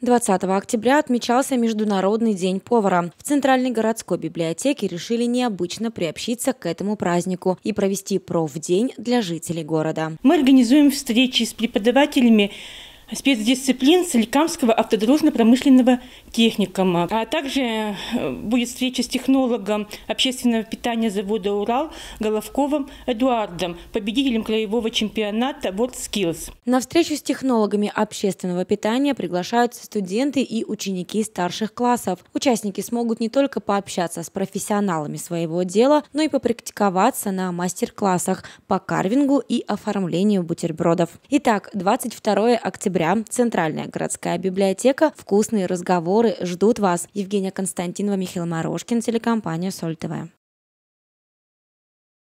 20 октября отмечался Международный день повара. В Центральной городской библиотеке решили необычно приобщиться к этому празднику и провести профдень для жителей города. Мы организуем встречи с преподавателями спецдисциплин Соликамского автодорожно-промышленного техникума. А также э, будет встреча с технологом общественного питания завода «Урал» Головковым Эдуардом, победителем краевого чемпионата WorldSkills. На встречу с технологами общественного питания приглашаются студенты и ученики старших классов. Участники смогут не только пообщаться с профессионалами своего дела, но и попрактиковаться на мастер-классах по карвингу и оформлению бутербродов. Итак, 22 октября октября Центральная городская библиотека. Вкусные разговоры ждут вас. Евгения Константинова, Михаил Морошкин, телекомпания Соль ТВ.